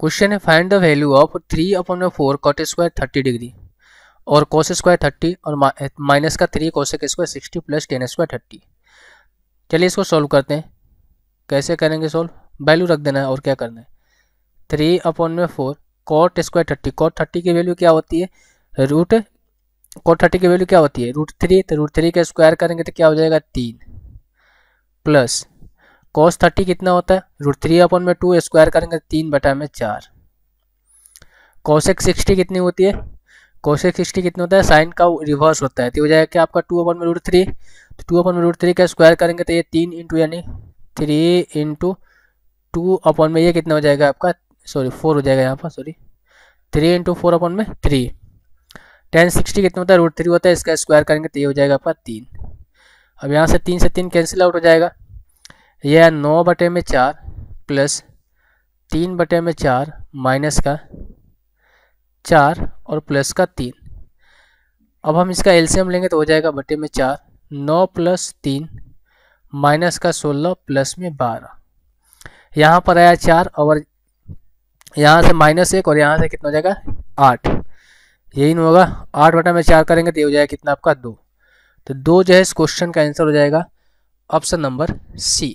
question है find the value of three upon में four cot square thirty degree और cos square thirty और minus eh, का three cosec square sixty plus ten square thirty चलिए इसको solve करते हैं कैसे करेंगे सॉल्व वैल्यू रख देना है और क्या करना है थ्री अपॉन में four cot square thirty cot thirty की वैल्यू क्या होती है रूट कॉट थर्टी की वैल्यू क्या होती है रूट थ्री तो रूट थ्री का स्क्वायर करेंगे तो क्या हो जाएगा तीन प्लस कॉस थर्टी कितना होता है रूट थ्री अपन में टू स्क्वायर करेंगे तो तीन बटा में चार कॉशेक सिक्सटी कितनी होती है कॉशेक सिक्सटी कितना होता है साइन का रिवर्स होता है तो हो जाएगा कि आपका टू अपन में रूट थ्री तो टू अपन में रूट थ्री का स्क्वायर करेंगे तो ये तीन इंटू यानी थ्री इंटू टू अपन में ये कितना हो जाएगा आपका सॉरी फोर हो जाएगा यहाँ पर sorry three into four upon में थ्री टेन सिक्सटी कितना होता है रूट थ्री होता है इसका स्क्वायर करेंगे तो ये हो जाएगा आपका तीन अब यहाँ से तीन से तीन कैंसिल आउट हो जाएगा यह नौ बटे में चार प्लस तीन बटे में चार माइनस का चार और प्लस का तीन अब हम इसका एल्सियम लेंगे तो हो जाएगा बटे में चार नौ प्लस तीन माइनस का सोलह प्लस में बारह यहाँ पर आया चार और यहाँ से माइनस एक और यहाँ से कितना हो जाएगा आठ यही नहीं होगा आठ बटे में चार करेंगे तो ये हो जाएगा कितना आपका दो तो दो जो है इस क्वेश्चन का आंसर हो जाएगा ऑप्शन नंबर सी